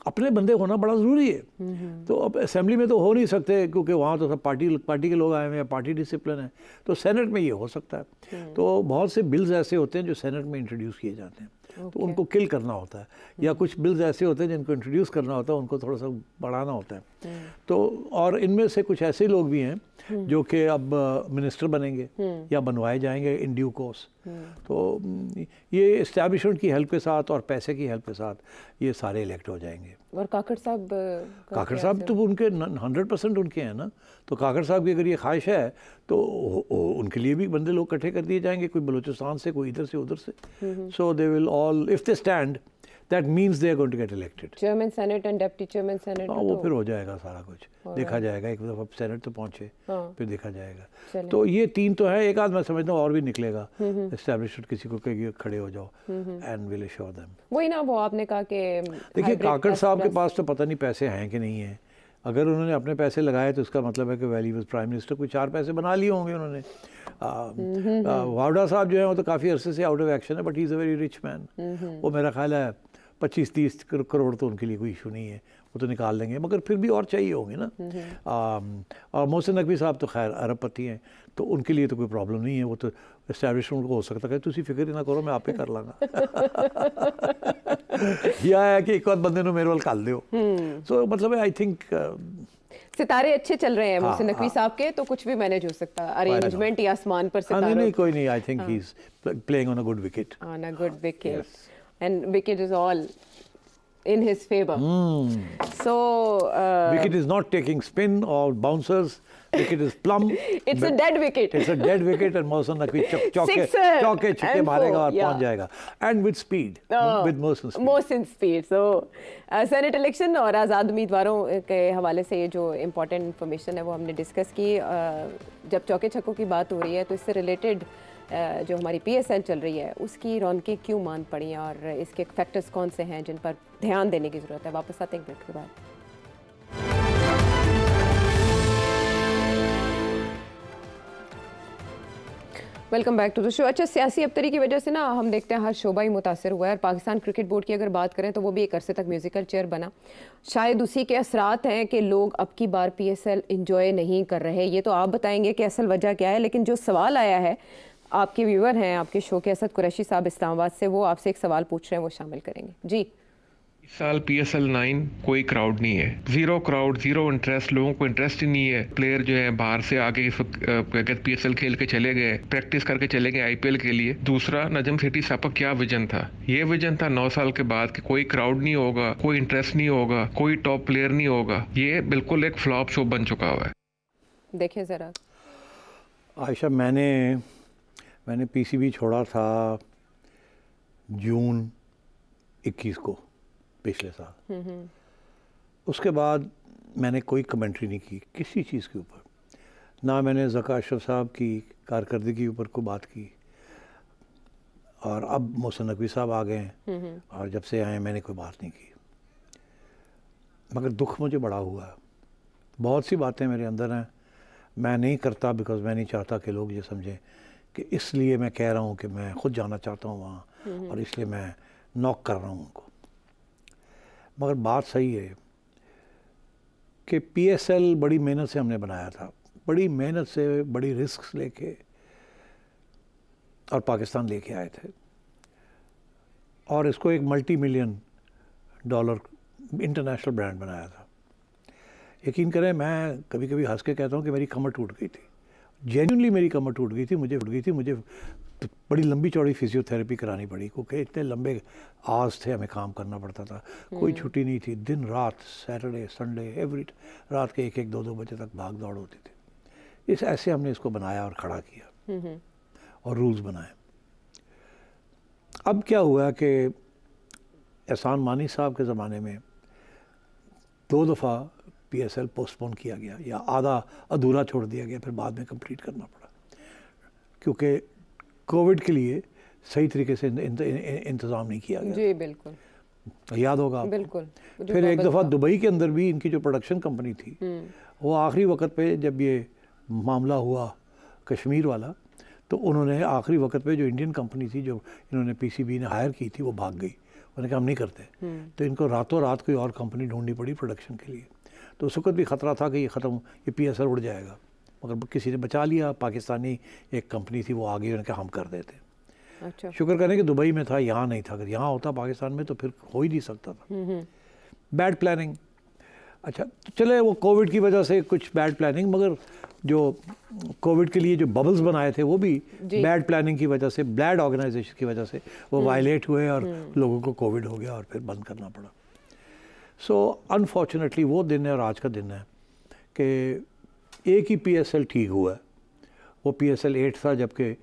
अपने बंदे होना बड़ा ज़रूरी है हम्म, हम्म। तो अब असम्बली में तो हो नहीं सकते क्योंकि वहाँ तो सब पार्टी पार्टी के लोग आए हुए हैं पार्टी डिसिप्लिन है तो सेनेट में ये हो सकता है हम्म। तो बहुत से बिल्स ऐसे होते हैं जो सेनेट में इंट्रोड्यूस किए जाते हैं तो okay. तो उनको किल करना होता है या hmm. कुछ बिल्स ऐसे होते हैं जिनको इंट्रोड्यूस करना होता है उनको थोड़ा सा बढ़ाना होता है hmm. तो और इनमें से कुछ ऐसे लोग भी हैं hmm. जो कि अब मिनिस्टर बनेंगे या बनवाए जाएंगे इन ड्यू कोर्स तो ये इस्टेब्लिशमेंट की हेल्प के साथ और पैसे की हेल्प के साथ ये सारे इलेक्ट हो जाएंगे और काकड़ साहब काकड़ साहब तो उनके हंड्रेड परसेंट उनके हैं ना तो काकड़ साहब की अगर ये ख्वाहिश है तो उनके लिए भी बंदे लोग इकट्ठे कर दिए जाएंगे कोई बलूचिस्तान से कोई इधर से उधर से so they will all if they stand that means they are going to get elected chairman senate and deputy chairman senate हाँ वो तो। फिर हो जाएगा सारा कुछ देखा जाएगा एक दफ़ा सेनेट तो पहुंचे हाँ। फिर देखा जाएगा तो ये तीन तो है एक आध मैं समझता हूँ और भी निकलेगा इस्टेब्लिशमेंट हम्म, हम्म। किसी को कहिए खड़े हो जाओ एंड विल श्योर देम वही ना वो आपने कहा कि देखिए काकड़ साहब के पास तो पता नहीं पैसे हैं कि नहीं है अगर उन्होंने अपने पैसे लगाए तो उसका मतलब है कि वैली वज प्राइम मिनिस्टर कोई चार पैसे बना लिए होंगे उन्होंने वावडा साहब जो है वो तो काफ़ी अरसे से आउट ऑफ एक्शन है but he is a very rich man वो मेरा ख्याल है पच्चीस तीस करोड़ तो उनके लिए कोई इशू नहीं है वो तो निकाल लेंगे मगर फिर भी और चाहिए होंगे ना आ, और मोहसिन नकवी साहब तो खैर अरब पति हैं तो उनके लिए तो कोई प्रॉब्लम नहीं है वो तो इस्टेबलिशमेंट को हो सकता है तुम फिक्र ही ना करो मैं आप ही कर लाँगा यह है कि एक और बंदे ने मेरे वाल कर दो सो मतलब आई थिंक uh, सितारे अच्छे चल रहे हैं हाँ, मोहसिन नकवी हाँ। साहब के तो कुछ भी मैनेज हो सकता है अरेंजमेंट या आसमान पर सितारे हाँ, नहीं, नहीं कोई नहीं I think he is playing on a good wicket on a good wicket and wicket is all in his favor. Mm. So uh, wicket is not taking spin or bouncers. Wicket is plumb. it's a dead wicket. it's a dead wicket and Mohsen Naqvi chok chauke chauke chuke marega aur pahunch jayega and with speed oh, with Mohsen speed. Mohsen speed. So uh, Senate election aur Azad Umidwaron ke hawale se ye jo important information hai wo humne discuss ki uh, jab चौके छक्कों की बात हो रही है तो इससे related uh, जो हमारी पी चल रही है उसकी रौनकें क्यों मान पड़ी हैं और इसके फैक्टर्स कौन से हैं जिन पर ध्यान देने की ज़रूरत है वापस आते हैं एक मिनट के बाद welcome back to the show अच्छा सियासी अबतरी की वजह से ना हम देखते हैं हर शोबा ही मुतासर हुआ है और पाकिस्तान क्रिकेट बोर्ड की अगर बात करें तो वो भी एक अरसे तक म्यूज़िकल चेयर बना शायद उसी के असरात हैं कि लोग अब की बार पी एस एल नहीं कर रहे ये तो आप बताएंगे कि असल वजह क्या है लेकिन जो सवाल आया है आपके व्यूअर हैं आपके शो के असद कुरैशी साहब इस्लामाबाद से वो आपसे एक सवाल पूछ रहे हैं वो शामिल करेंगे जी इस साल पी एस एल नाइन कोई क्राउड नहीं है जीरो क्राउड जीरो इंटरेस्ट लोगों को इंटरेस्ट ही नहीं है प्लेयर जो है बाहर से आगे इस वक्त पी एस एल खेल के चले गए प्रैक्टिस करके चले गए आई पी एल के लिए दूसरा नजम सिटी सापक क्या विजन था ये विजन था नौ साल के बाद कि कोई क्राउड नहीं होगा कोई इंटरेस्ट नहीं होगा कोई टॉप प्लेयर नहीं होगा ये बिल्कुल एक फ्लॉप शो बन चुका हुआ है देखिए जरा आयशा मैंने मैंने पीसीबी छोड़ा था जून 21 को पिछले साल हम्म, हम्म। उसके बाद मैंने कोई कमेंट्री नहीं की किसी चीज़ के ऊपर ना मैंने जका अशरफ साहब की कारकर्दगी के ऊपर को बात की और अब मोहसन नकवी साहब आ गए हैं हम्म, और जब से आए मैंने कोई बात नहीं की मगर दुख मुझे बड़ा हुआ बहुत सी बातें मेरे अंदर हैं मैं नहीं करता बिकॉज मैं नहीं चाहता कि लोग ये समझें कि इसलिए मैं कह रहा हूँ कि मैं खुद जाना चाहता हूँ वहाँ और इसलिए मैं नॉक कर रहा हूँ उनको मगर बात सही है कि पीएसएल बड़ी मेहनत से हमने बनाया था बड़ी मेहनत से बड़ी रिस्क लेके और पाकिस्तान लेके आए थे और इसको एक multi million dollar international brand बनाया था यकीन करें मैं कभी कभी हंस के कहता हूँ कि मेरी कमर टूट गई थी जेन्यूनली मेरी कमर टूट गई थी मुझे टूट गई थी मुझे बड़ी लंबी चौड़ी फिजियोथेरेपी करानी पड़ी क्योंकि इतने लंबे आज थे हमें काम करना पड़ता था कोई हम्म। छुट्टी नहीं थी दिन रात सैटरडे संडे एवरी रात के एक एक दो दो बजे तक भाग दौड़ होती थी इस ऐसे हमने इसको बनाया और खड़ा किया हम्म, हम्म। और रूल्स बनाए अब क्या हुआ कि एहसान मानी साहब के ज़माने में दो दफ़ा पीएसएल पोस्टपोन किया गया या आधा अधूरा छोड़ दिया गया फिर बाद में कंप्लीट करना पड़ा क्योंकि कोविड के लिए सही तरीके से इंतज़ाम नहीं किया गया जी बिल्कुल याद होगा बिल्कुल फिर एक दफ़ा अच्छा। दुबई के अंदर भी इनकी जो प्रोडक्शन कंपनी थी हम्म। वो आखिरी वक्त पे जब ये मामला हुआ कश्मीर वाला तो उन्होंने आखिरी वक्त पे जो इंडियन कंपनी थी जो इन्होंने पीसीबी ने हायर की थी वो भाग गई उन्होंने कहा हम नहीं करते हम्म। तो इनको रातों रात कोई और कंपनी ढूंढनी पड़ी प्रोडक्शन के लिए तो उस वक्त भी ख़तरा था कि ये ख़त्म ये पी एस एल उड़ जाएगा मगर किसी ने बचा लिया पाकिस्तानी एक कंपनी थी वो आ गई उनके हम कर देते अच्छा शुक्र करें कि दुबई में था यहाँ नहीं था अगर यहाँ होता पाकिस्तान में तो फिर हो ही नहीं सकता था बैड हम्म, प्लानिंग हम्म। अच्छा तो चले वो कोविड की वजह से कुछ बैड प्लानिंग मगर जो कोविड के लिए जो बबल्स बनाए थे वो भी बैड प्लानिंग की वजह से ब्लैड ऑर्गेनाइजेशन की वजह से वो वायलेट हम्म। हुए और लोगों को कोविड हो गया और फिर बंद करना पड़ा सो अनफॉर्चुनेटली वो दिन है और आज का दिन है कि एक ही पीएसएल ठीक हुआ है वो पीएसएल एट था जबकि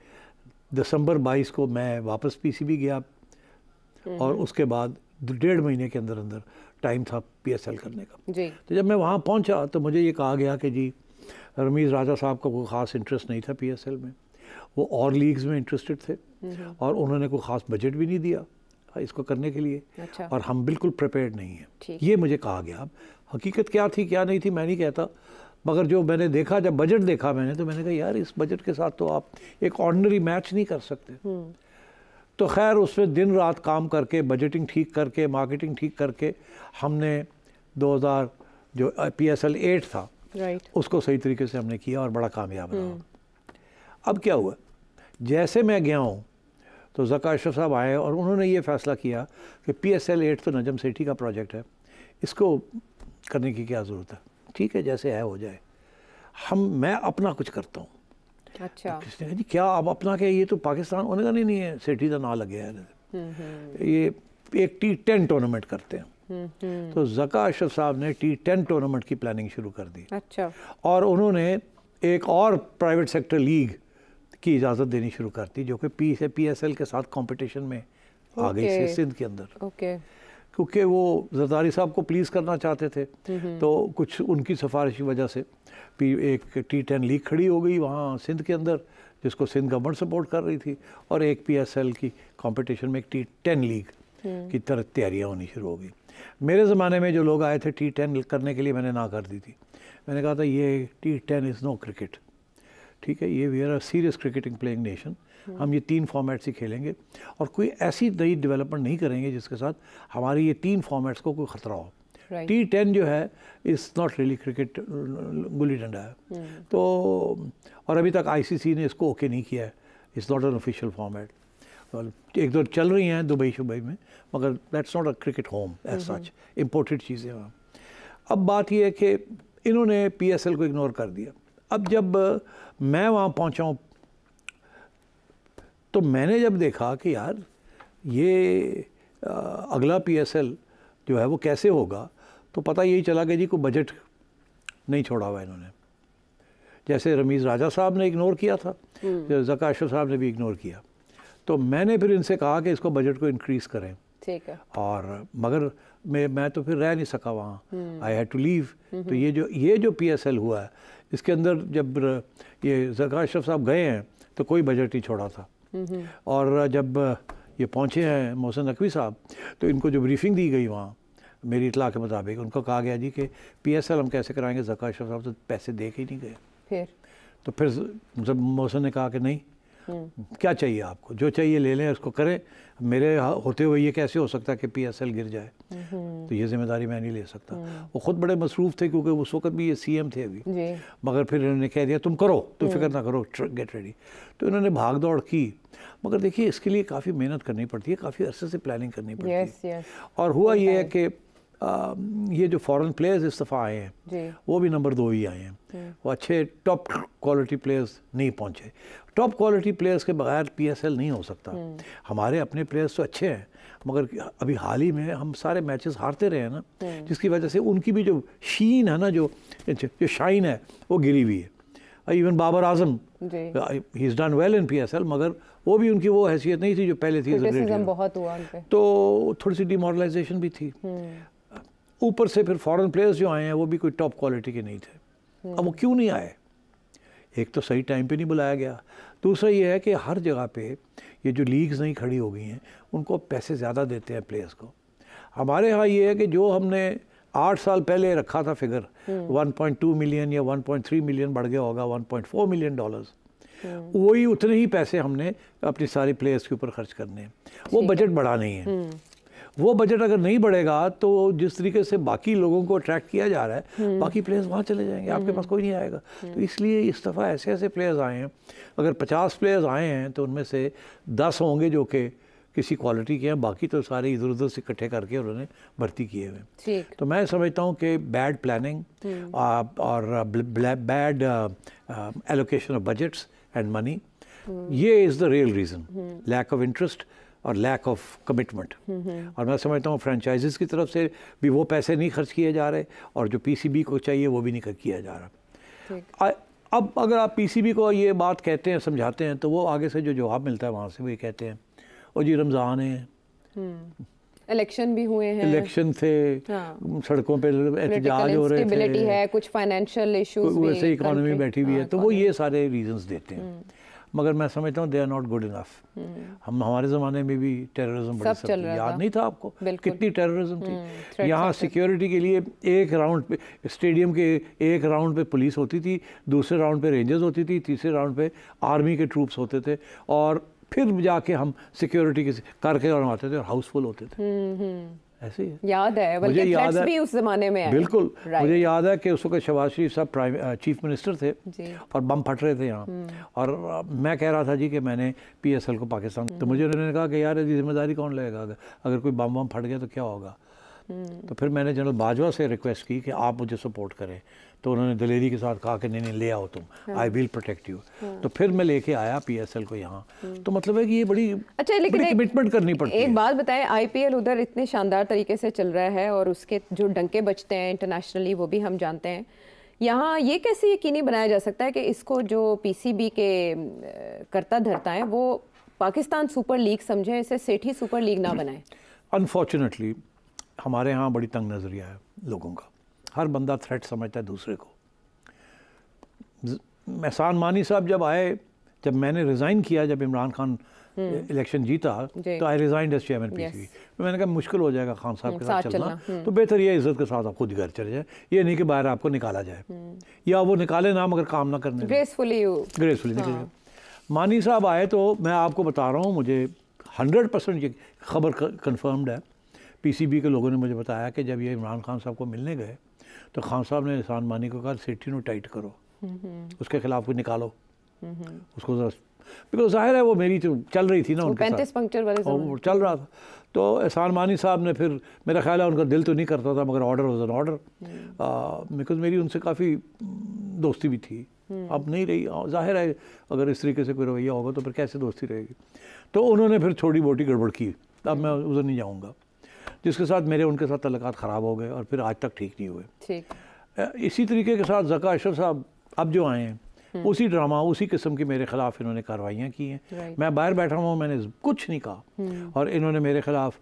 दिसंबर 22 को मैं वापस पीसीबी गया हम्म। और उसके बाद डेढ़ महीने के अंदर अंदर टाइम था पीएसएल करने का जी। तो जब मैं वहाँ पहुँचा तो मुझे ये कहा गया कि जी रमीज़ राजा साहब का कोई ख़ास इंटरेस्ट नहीं था पीएसएल में वो और लीग्स में इंटरेस्टेड थे हम्म। और उन्होंने कोई ख़ास बजट भी नहीं दिया था इसको करने के लिए अच्छा। और हम बिल्कुल प्रिपेयर नहीं हैं ये मुझे कहा गया अब हकीकत क्या थी क्या नहीं थी मैं नहीं कहता मगर जो मैंने देखा जब बजट देखा मैंने तो मैंने कहा यार इस बजट के साथ तो आप एक ऑर्डनरी मैच नहीं कर सकते हम्म। तो खैर उसमें दिन रात काम करके बजटिंग ठीक करके मार्केटिंग ठीक करके हमने 2000 जो पी एस एल एट था right. उसको सही तरीके से हमने किया और बड़ा कामयाब रहा हम्म। अब क्या हुआ जैसे मैं गया हूँ तो जका अशरफ साहब आए और उन्होंने ये फ़ैसला किया कि पी एस एल एट तो नजम सेठी का प्रोजेक्ट है इसको करने की क्या ज़रूरत है ठीक है जैसे है हो जाए हम मैं अपना कुछ करता हूँ अच्छा तो किसने कहा जी क्या अब अपना क्या ये तो पाकिस्तान उन्हें कहा नहीं, नहीं है सेठी का ना लगे है तो। हम्म, हम्म। ये एक टी टेन टूर्नामेंट करते हैं हम्म, तो जका अशरफ साहब ने टी टेन टूर्नामेंट की प्लानिंग शुरू कर दी अच्छा और उन्होंने एक और प्राइवेट सेक्टर लीग की इजाज़त देनी शुरू कर दी जो कि पी से पी एस एल के साथ कॉम्पिटिशन में आ गई थी सिंध के अंदर ओके क्योंकि वो जरदारी साहब को प्लीज़ करना चाहते थे तो कुछ उनकी सिफारिश की वजह से पी एक टी टेन लीग खड़ी हो गई वहाँ सिंध के अंदर जिसको सिंध गवर्नमेंट सपोर्ट कर रही थी और एक पी एस एल की कॉम्पिटिशन में एक टी टेन लीग की तरह तैयारियाँ होनी शुरू हो गई मेरे ज़माने में जो लोग आए थे टी टेन करने के लिए मैंने ना कर दी थी मैंने कहा था ये T ten is no cricket ठीक है ये we are a serious cricketing playing nation हम ये तीन फॉर्मेट्स ही खेलेंगे और कोई ऐसी नई डेवलपमेंट नहीं करेंगे जिसके साथ हमारे ये तीन फॉर्मेट्स को कोई ख़तरा हो टी टेन जो है इज़ नॉट रियली क्रिकेट गुल्ली डंडा है hmm. तो और अभी तक आईसीसी ने इसको ओके नहीं किया है it's not an official format एक दो चल रही हैं दुबई शुबई में मगर that's not a cricket home as such imported चीज़ें वहाँ अब बात यह है कि इन्होंने पीएसएल को इग्नोर कर दिया अब जब मैं वहाँ पहुँचा तो मैंने जब देखा कि यार ये आ, अगला पीएसएल जो है वो कैसे होगा तो पता यही चला कि जी को बजट नहीं छोड़ा हुआ इन्होंने जैसे रमीज़ राजा साहब ने इग्नोर किया था हम्म। जकाशर साहब ने भी इग्नोर किया तो मैंने फिर इनसे कहा कि इसको बजट को इंक्रीज़ करें ठीक है और मगर मैं मैं तो फिर रह नहीं सका वहाँ आई हैड टू लीव तो हम्म। ये जो ये जो पी एस एल हुआ है इसके अंदर जब ये जका अशरफ साहब गए हैं तो कोई बजट नहीं छोड़ा था हम्म, हम्म। और जब ये पहुँचे हैं मोहसिन नकवी साहब तो इनको जो ब्रीफिंग दी गई वहाँ मेरी इतला के मुताबिक उनको कहा गया जी कि पी एस एल हम कैसे कराएंगे जका अशरफ साहब तो पैसे दे के ही नहीं गए फिर तो फिर जब मोहसिन ने कहा कि नहीं हम्म। क्या चाहिए आपको जो चाहिए ले लें उसको करें मेरे होते हुए ये कैसे हो सकता कि पीएसएल गिर जाए हम्म। तो ये जिम्मेदारी मैं नहीं ले सकता हम्म। वो खुद बड़े मसरूफ़ थे क्योंकि उस वक्त भी ये सीएम थे अभी मगर फिर इन्होंने कह दिया तुम करो तुम फिक्र ना करो गेट रेडी तो इन्होंने भाग दौड़ की मगर देखिए इसके लिए काफ़ी मेहनत करनी पड़ती है काफ़ी अरसे से प्लानिंग करनी पड़ती है और हुआ ये है कि Um, ये जो फॉरेन प्लेयर्स इस दफ़ा आए हैं वो भी नंबर दो ही आए हैं वो अच्छे टॉप क्वालिटी प्लेयर्स नहीं पहुंचे टॉप क्वालिटी प्लेयर्स के बगैर पीएसएल नहीं हो सकता हम्म। हमारे अपने प्लेयर्स तो अच्छे हैं मगर अभी हाल ही में हम सारे मैचेस हारते रहे हैं ना हम्म। जिसकी वजह से उनकी भी जो शीन है ना जो जो शाइन है वो गिरी हुई है even Babar Azam he is done well in P मगर वो भी उनकी वो हैसियत नहीं थी जो पहले थी बहुत हुआ तो थोड़ी सी डिमोरलाइजेशन भी थी हम्म। ऊपर से फिर फॉरेन प्लेयर्स जो आए हैं वो भी कोई टॉप क्वालिटी के नहीं थे हम्म। अब वो क्यों नहीं आए एक तो सही टाइम पे नहीं बुलाया गया दूसरा ये है कि हर जगह पे ये जो लीग्स नहीं खड़ी हो गई हैं उनको पैसे ज़्यादा देते हैं प्लेयर्स को हमारे यहाँ ये है कि जो हमने आठ साल पहले रखा था फिगर 1.2 मिलियन या 1.3 मिलियन बढ़ गया होगा 1.4 मिलियन डॉलर्स वही उतने ही पैसे हमने अपने सारे प्लेयर्स के ऊपर खर्च करने हैं वो बजट बढ़ा नहीं है हम्म। वो बजट अगर नहीं बढ़ेगा तो जिस तरीके से बाकी लोगों को अट्रैक्ट किया जा रहा है हम्म। बाकी प्लेयर्स वहाँ चले जाएंगे आपके हम्म। पास कोई नहीं आएगा तो हम्म। इसलिए इस दफ़ा ऐसे ऐसे प्लेयर्स आए हैं अगर पचास प्लेयर्स आए हैं तो उनमें से दस होंगे जो कि किसी क्वालिटी के हैं बाकी तो सारे इधर उधर से इकट्ठे करके उन्होंने भर्ती किए हुए तो मैं समझता हूँ कि बैड प्लानिंग और bad allocation of budgets and money ये is the real reason lack of interest और लैक ऑफ कमिटमेंट और मैं समझता हूँ फ्रेंचाइजेस की तरफ से भी वो पैसे नहीं खर्च किए जा रहे और जो पीसीबी को चाहिए वो भी नहीं किया जा रहा अब अगर आप पीसीबी को ये बात कहते हैं समझाते हैं तो वो आगे से जो जवाब मिलता है वहाँ से वो ये कहते हैं और जी रमज़ान है इलेक्शन हम्म। भी हुए हैं इलेक्शन थे हाँ। सड़कों पे एहतजाज हो रहे थे है कुछ फाइनेंशियल इश्यूज वैसे इकोनॉमी बैठी हुई है हाँ, तो वो ये सारे रीजंस देते हैं हम्म। मगर मैं समझता हूँ they are not good enough हम हमारे ज़माने में भी टेररिज्म बड़ी सब याद नहीं था आपको कितनी टेररिज्म थी हम्म, यहाँ सिक्योरिटी के लिए एक राउंड पे स्टेडियम के एक राउंड पे पुलिस होती थी दूसरे राउंड पे रेंजर्स होती थी तीसरे राउंड पे आर्मी के ट्रूप्स होते थे और फिर जाके हम सिक्योरिटी के करके और आते थे और हाउसफुल होते थे हम्म, हम्म। ऐसे याद है मुझे याद है भी उस जमाने में बिल्कुल मुझे याद है कि उस वक्त शबाज शरीफ साहब प्राइम चीफ मिनिस्टर थे और बम फट रहे थे यहाँ हम्म। और मैं कह रहा था जी कि मैंने पी एस एल को पाकिस्तान तो मुझे उन्होंने कहा कि यार यदि जिम्मेदारी कौन लेगा अगर कोई बम बम फट गया तो क्या होगा हम्म। तो फिर मैंने जनरल बाजवा से रिक्वेस्ट की कि आप मुझे सपोर्ट करें तो उन्होंने दलेरी के साथ कहा कि नहीं नहीं ले आओ तुम आई विल प्रोटेक्ट यू तो फिर मैं लेके आया पीएसएल को यहाँ हाँ। तो मतलब है कि ये बड़ी अच्छा लेकिन कमिटमेंट करनी पड़ती एक बात बताएं आईपीएल उधर इतने शानदार तरीके से चल रहा है और उसके जो डंके बचते हैं इंटरनेशनली वो भी हम जानते हैं यहाँ ये कैसे यकीनी बनाया जा सकता है कि इसको जो पीसीबी के करता धरता है वो पाकिस्तान सुपर लीग समझें इसे सेठी सुपर लीग ना बनाए अनफॉर्चुनेटली हमारे यहाँ बड़ी तंग नजरिया है लोगों का हर बंदा थ्रेट समझता है दूसरे को एहसान मानी साहब जब आए जब मैंने रिज़ाइन किया जब इमरान खान इलेक्शन हम्म। जीता तो I resign as chairman P C मैंने कहा मुश्किल हो जाएगा खान साहब के साथ, चलना, चलना। हम्म। तो बेहतर यह इज्जत के साथ आप खुद घर चले जाए ये नहीं कि बाहर आपको निकाला जाए हम्म। या वो निकाले ना मगर काम ना करने ग्रेसफुली ग्रेसफुली निकल हाँ। जाए मानी साहब आए तो मैं आपको बता रहा हूँ मुझे हंड्रेड परसेंट ये खबर कन्फर्म्ड है पीसीबी के लोगों ने मुझे बताया कि जब ये इमरान खान साहब को मिलने गए तो खान साहब ने एहसान मानी को कहा सिट्ठी टाइट करो उसके खिलाफ कोई निकालो उसको बिकॉज जाहिर है वो मेरी तो चल रही थी ना उनके पैंतीस पंक्चर वाले चल रहा था तो एहसान मानी साहब ने फिर मेरा ख्याल है उनका दिल तो नहीं करता था मगर order was an order because मेरी उनसे काफ़ी दोस्ती भी थी हम्म। अब नहीं रही जाहिर है अगर इस तरीके से कोई रवैया होगा तो फिर कैसे दोस्ती रहेगी तो उन्होंने फिर थोड़ी मोटी गड़बड़ की अब मैं उधर नहीं जाऊँगा जिसके साथ मेरे उनके साथ तलक़ात ख़राब हो गए और फिर आज तक ठीक नहीं हुए इसी तरीके के साथ जका अशर साहब अब जो आए हैं हम्म। उसी ड्रामा उसी किस्म की मेरे ख़िलाफ़ इन्होंने कार्रवाइयाँ की हैं मैं बाहर बैठा हुआ मैंने कुछ नहीं कहा हम्म। और इन्होंने मेरे ख़िलाफ़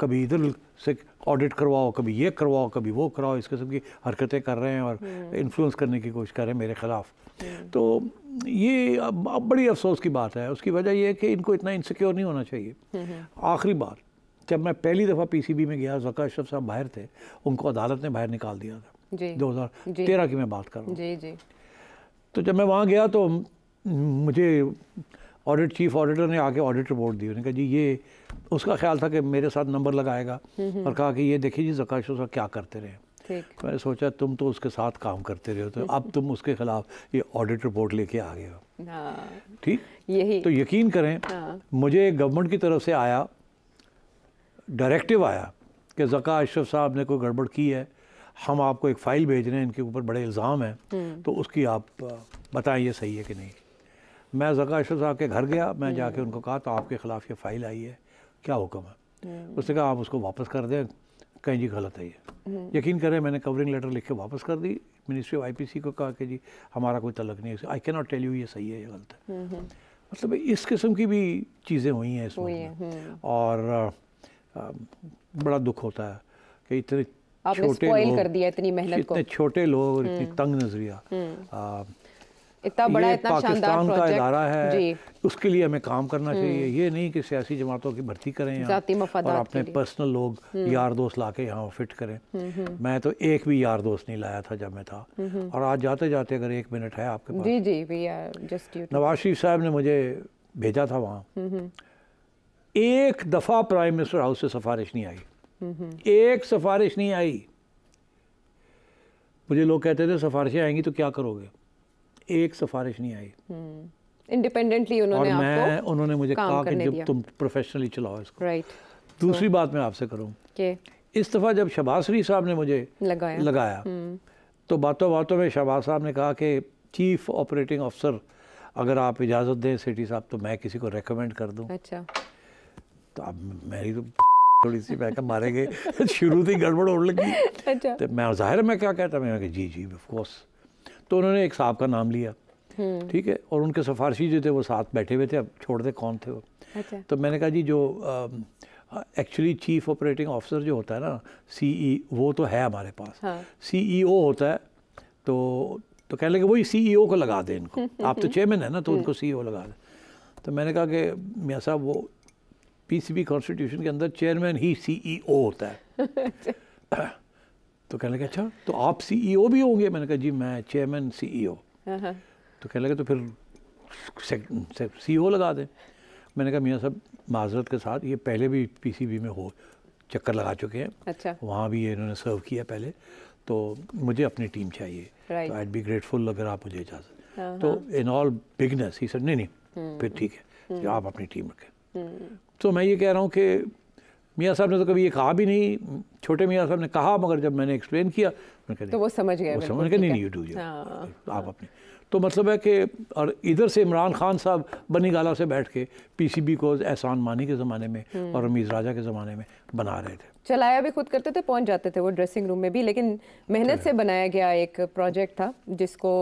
कभी इधर से ऑडिट करवाओ कभी ये करवाओ कभी वो कराओ इस किस्म की हरकतें कर रहे हैं और इन्फ्लुएंस हम्म। करने की कोशिश कर रहे हैं मेरे ख़िलाफ़ तो ये अब बड़ी अफसोस की बात है उसकी वजह यह है कि इनको इतना इनसिक्योर नहीं होना चाहिए आखिरी बात जब मैं पहली दफ़ा पीसीबी में गया जका अशरफ साहब बाहर थे उनको अदालत ने बाहर निकाल दिया था दो हज़ार तेरह की मैं बात कर रहा हूँ तो जब मैं वहाँ गया तो मुझे ऑडिट चीफ ऑडिटर ने आके ऑडिट रिपोर्ट दी उन्होंने कहा जी ये उसका ख्याल था कि मेरे साथ नंबर लगाएगा हम्म, हम्म। और कहा कि ये देखिए जी जका अशरफ साहब क्या करते रहे तो मैंने सोचा तुम तो उसके साथ काम करते रहे हो तो अब तुम उसके खिलाफ ये ऑडिट रिपोर्ट लेके आ गए हो हाँ। ठीक यही तो यकीन करें हाँ। मुझे गवर्नमेंट की तरफ से आया डायरेक्टिव आया कि जका अशरफ साहब ने कोई गड़बड़ की है हम आपको एक फ़ाइल भेज रहे हैं इनके ऊपर बड़े इल्ज़ाम हैं हम्म। तो उसकी आप बताएं ये सही है कि नहीं मैं जका अशरफ साहब के घर गया मैं जाके हम्म। उनको कहा तो आपके ख़िलाफ़ ये फ़ाइल आई है क्या हुक्म है हम्म। उसने कहा आप उसको वापस कर दें कहीं जी गलत है ये यकीन करें मैंने कवरिंग लेटर लिख के वापस कर दी मिनिस्ट्री ऑफ आईपीसी को कहा कि जी हमारा कोई तलक नहीं है I can not tell you ये सही है या गलत है मतलब इस किस्म की भी चीज़ें हुई हैं इसमें और बड़ा दुख होता है कि इतने छोटे लोग कर दिया इतनी मेहनत को इतने छोटे लोग और इतनी हम्म। तंग नजरिया हम्म। इतना बड़ा इतना पाकिस्तान का इदारा है उसके लिए हमें काम करना चाहिए हम्म। ये नहीं कि सियासी जमातों की भर्ती करें और अपने पर्सनल लोग यार दोस्त ला के यहाँ फिट करें मैं तो एक भी यार दोस्त नहीं लाया था जब मैं था और आज जाते जाते अगर एक मिनट है आपके पास जी जी नवाज शरीफ साहब ने मुझे भेजा था वहाँ एक दफ़ा प्राइम मिनिस्टर हाउस से सिफारिश नहीं आई एक सिफारिश नहीं आई मुझे लोग कहते थे सिफारिशें आएंगी तो क्या करोगे एक सिफारिश नहीं आई इंडिपेंडेंटली हम्म। उन्होंने और मैं आपको उन्होंने मुझे कहा कि जब तुम प्रोफेशनली चलाओ इसको राइट दूसरी so, बात मैं आपसे करूँ इस दफ़ा जब शबाज शरीफ साहब ने मुझे लगाया, लगाया हम्म। तो बातों बातों में शबाज साहब ने कहा कि चीफ ऑपरेटिंग ऑफिसर अगर आप इजाज़त दें सिटी साहब तो मैं किसी को रेकमेंड कर दूँ अच्छा तो अब मेरी तो थोड़ी सी मैं मारेंगे शुरू से गड़बड़ होने लगी अच्छा तो मैं ज़ाहिर मैं क्या कहता मैं जी जी ऑफकोर्स तो उन्होंने एक साहब का नाम लिया हम्म। ठीक है और उनके सिफारशी जो थे वो साथ बैठे हुए थे अब छोड़ दे कौन थे वो अच्छा। तो मैंने कहा जी जो एक्चुअली चीफ ऑपरेटिंग ऑफिसर जो होता है ना सी e वो तो है हमारे पास सी हाँ। e होता है तो तो कह लगे वही सी e को लगा दें इनको आप तो चेयरमैन है ना तो हम्म। उनको सी लगा दें तो मैंने कहा कि मियाँ साहब वो पीसीबी कॉन्स्टिट्यूशन के अंदर चेयरमैन ही सीईओ e होता है तो कहने लगे अच्छा तो आप सीईओ e भी होंगे मैंने कहा जी मैं चेयरमैन सीईओ e तो कहने लगे तो फिर सी ओ लगा दें मैंने कहा मियाँ साहब माजरत के साथ ये पहले भी पीसीबी में हो चक्कर लगा चुके हैं अच्छा वहाँ भी ये इन्होंने सर्व किया पहले तो मुझे अपनी टीम चाहिए तो आई बी ग्रेटफुल अगर आप मुझे इजाज़त हाँ, तो in all bigness he sir नहीं नहीं फिर हम्म, ठीक है हम्म। आप अपनी टीम रखें हम्म। तो मैं ये कह रहा हूँ कि मियाँ साहब ने तो कभी ये कहा भी नहीं छोटे मियाँ साहब ने कहा मगर जब मैंने एक्सप्लेन किया तो वो समझ गए समझ गए नहीं नहीं यू डू हाँ। आप अपने तो मतलब है कि और इधर से इमरान खान साहब बनी गाला से बैठ के पीसीबी को एहसान मानी के ज़माने में हम्म। और रमीज़ राजा के ज़माने में बना रहे थे चलाया भी खुद करते थे पहुंच जाते थे वो ड्रेसिंग रूम में भी लेकिन मेहनत से बनाया गया एक प्रोजेक्ट था जिसको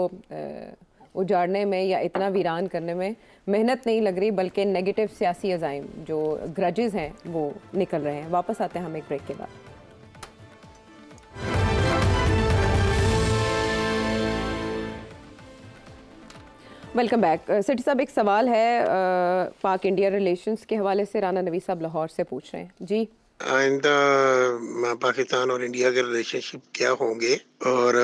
उजाड़ने में या इतना वीरान करने में मेहनत नहीं लग रही बल्कि नेगेटिव सियासी अजाइम जो ग्रजेज हैं वो निकल रहे हैं वापस आते हैं हम एक ब्रेक के बाद वेलकम बैक सिटी साहब एक सवाल है uh, पाक इंडिया रिलेशंस के हवाले से राना नवी साहब लाहौर से पूछ रहे हैं जी आइंदा पाकिस्तान और इंडिया के रिलेशनशिप क्या होंगे और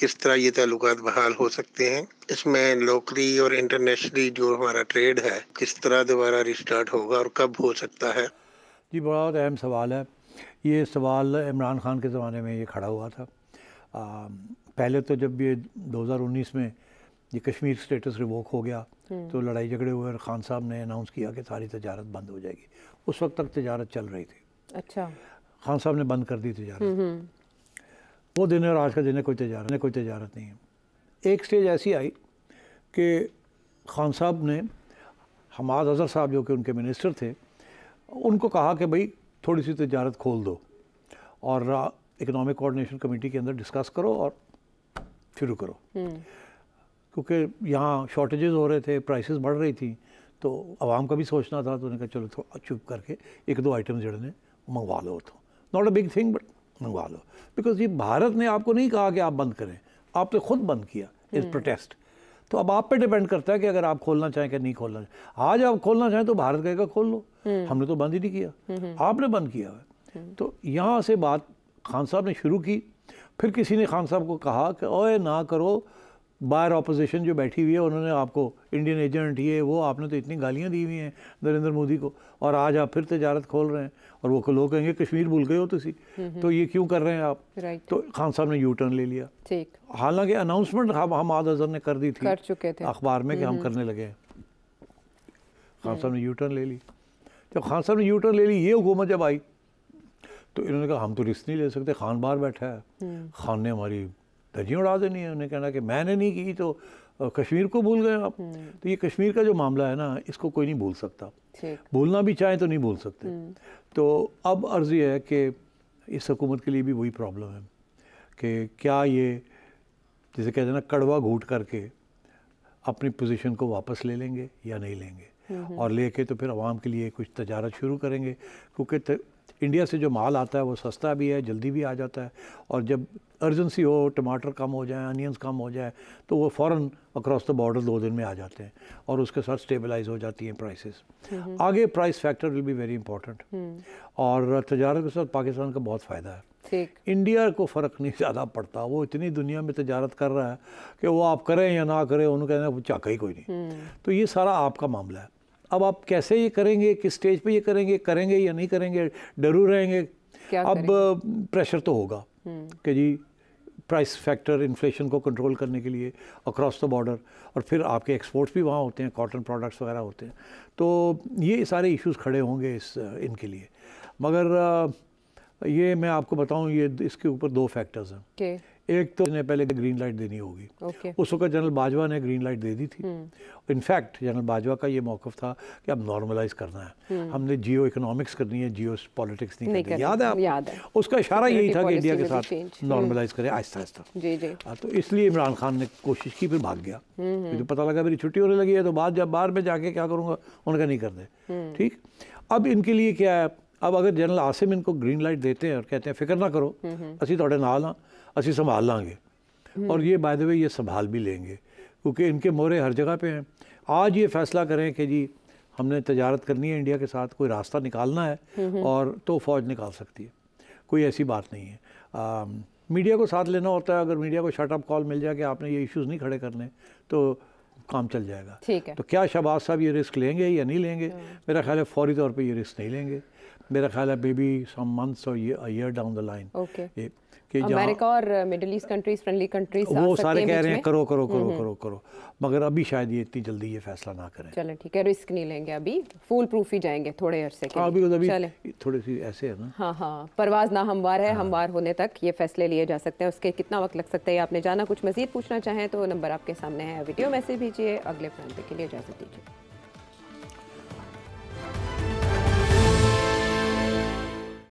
किस तरह ये ताल्लुक बहाल हो सकते हैं इसमें लोकली और इंटरनेशनली जो हमारा ट्रेड है किस तरह दोबारा रिस्टार्ट होगा और कब हो सकता है जी बहुत अहम सवाल है ये सवाल इमरान खान के ज़माने में ये खड़ा हुआ था आ, पहले तो जब ये 2019 में ये कश्मीर स्टेटस रिवोक हो गया हम्म। तो लड़ाई झगड़े हुए और खान साहब ने अनाउंस किया कि सारी तजारत बंद हो जाएगी उस वक्त तक तजारत चल रही थी अच्छा खान साहब ने बंद कर दी तजारत हम्म, हम्म। वो दिन और आज का दिन है कोई तजारत कोई तजारत नहीं है एक स्टेज ऐसी आई कि खान साहब ने हमाद अजहर साहब जो कि उनके मिनिस्टर थे उनको कहा कि भाई थोड़ी सी तजारत खोल दो और इकनॉमिक कोऑर्डिनेशन कमेटी के अंदर डिस्कस करो और शुरू करो हम्म। क्योंकि यहाँ शॉर्टेजेस हो रहे थे प्राइसेस बढ़ रही थी तो आवाम का भी सोचना था तो उन्होंने कहा चलो थोड़ा चुप करके एक दो आइटम जड़ने मंगवा लो तो not a big thing but मंगवा लो बिकॉज ये भारत ने आपको नहीं कहा कि आप बंद करें आपने खुद बंद किया इस प्रोटेस्ट हम्म। तो अब आप पे डिपेंड करता है कि अगर आप खोलना चाहें कि नहीं खोलना चाहें आज आप खोलना चाहें तो भारत कहेगा खोल लो हम्म। हमने तो बंद ही नहीं किया हम्म, आपने बंद किया है तो यहाँ से बात खान साहब ने शुरू की फिर किसी ने खान साहब को कहा कि ओए ना करो बाहर ऑपोजिशन जो बैठी हुई है उन्होंने आपको इंडियन एजेंट ये वो आपने तो इतनी गालियाँ दी हुई हैं नरेंद्र मोदी को और आज आप फिर तजारत खोल रहे हैं और वो लोग कहेंगे कश्मीर भूल गए हो तुम तो, हम्म, हम्म। तो ये क्यों कर रहे हैं आप तो खान साहब ने यू टर्न ले लिया ठीक हालांकि अनाउंसमेंट हम हमाद अजहर ने कर दी थी कर चुके थे अखबार में कि हम हम्म, करने लगे हैं खान साहब ने यू टर्न ले ली जब खान साहब ने यू टर्न ले ली ये हुकूमत जब आई तो इन्होंने कहा हम तो रिस्क नहीं ले सकते खान बाहर बैठा है खान ने हमारी धजी तो उड़ा देनी है उन्हें कहना कि मैंने नहीं की तो कश्मीर को भूल गए आप हम्म। तो ये कश्मीर का जो मामला है ना इसको कोई नहीं भूल सकता भूलना भी चाहे तो नहीं भूल सकते हम्म। तो अब अर्ज़ यह है कि इस हकूमत के लिए भी वही प्रॉब्लम है कि क्या ये जिसे कहते हैं ना कड़वा घूट करके अपनी पोजीशन को वापस ले लेंगे या नहीं लेंगे हम्म, और लेके तो फिर आवाम के लिए कुछ तजारत शुरू करेंगे क्योंकि इंडिया से जो माल आता है वो सस्ता भी है जल्दी भी आ जाता है और जब अर्जेंसी हो टमाटर कम हो जाए अनियंस कम हो जाए तो वो फ़ौर अक्रॉस द बॉर्डर दो दिन में आ जाते हैं और उसके साथ स्टेबलाइज हो जाती हैं प्राइसेस आगे price factor will be very important और तजारत के साथ पाकिस्तान का बहुत फ़ायदा है इंडिया को फ़र्क नहीं ज़्यादा पड़ता वो इतनी दुनिया में तजारत कर रहा है कि वो आप करें या ना करें उन्होंने कहना चाका ही कोई नहीं हम्म। तो ये सारा आपका मामला है अब आप कैसे ये करेंगे किस स्टेज पे ये करेंगे करेंगे या नहीं करेंगे डरू रहेंगे अब प्रेशर तो होगा हम्म। कि जी प्राइस फैक्टर इन्फ्लेशन को कंट्रोल करने के लिए अक्रॉस द बॉर्डर और फिर आपके एक्सपोर्ट्स भी वहाँ होते हैं कॉटन प्रोडक्ट्स वगैरह होते हैं तो ये सारे इश्यूज खड़े होंगे इस इनके लिए मगर ये मैं आपको बताऊँ ये इसके ऊपर दो फैक्टर्स हैं एक तो ने पहले ग्रीन लाइट देनी होगी okay. उस वक्त जनरल बाजवा ने ग्रीन लाइट दे दी थी इनफैक्ट जनरल बाजवा का ये मौकफ था कि अब नॉर्मलाइज करना है hmm. हमने जियो इकोनॉमिक्स करनी है जियो पॉलिटिक्स नहीं, नहीं करनी याद है याद है उसका इशारा यही था कि इंडिया के तो साथ नॉर्मलाइज hmm. करें आहिस्ता आहिस्ता हाँ, तो इसलिए इमरान खान ने कोशिश की फिर भाग गया hmm, मुझे पता लगा मेरी छुट्टी होने लगी है तो बाद जब बाहर में जाके क्या करूँगा उनका नहीं कर दे ठीक अब इनके लिए क्या है अब अगर जनरल आसिम इनको ग्रीन लाइट देते हैं और कहते हैं फिक्र ना करो असी थोड़े नाल हाँ असी संभाल लाँगे और ये बाय द वे ये संभाल भी लेंगे क्योंकि इनके मोहरे हर जगह पे हैं आज ये फैसला करें कि जी हमने तजारत करनी है इंडिया के साथ कोई रास्ता निकालना है और तो फ़ौज निकाल सकती है कोई ऐसी बात नहीं है आ, मीडिया को साथ लेना होता है अगर मीडिया को शर्टअप कॉल मिल जाए कि आपने ये इश्यूज़ नहीं खड़े करने तो काम चल जाएगा ठीक है तो क्या शहबाज साहब ये रिस्क लेंगे या हम्म। नहीं लेंगे मेरा ख्याल है फौरी तौर पर ये रिस्क नहीं लेंगे मेरा ख्याल है बेबी सम मंथ्स और ये ईयर डाउन द लाइन ये कि अमेरिका और middle east countries friendly countries वो सारे कह रहे हैं करो करो हम्म, करो हम्म। करो करो मगर अभी शायद ये इतनी जल्दी ये फैसला ना करें चलें ठीक है रिस्क नहीं लेंगे अभी फुल प्रूफ ही जाएंगे थोड़े अरसे के हाँ, अभी तो अभी चले थोड़ी सी ऐसे है ना हाँ हाँ परवाज ना हमवार है हाँ। हमवार होने तक ये फैसले लिए जा सकते हैं उसके कितना वक्त लग सकता है आपने जाना कुछ मजीद पूछना चाहें तो नंबर आपके सामने है वीडियो मैसेज भेजिए अगले प्रोग्राम के लिए इजाज़त दीजिए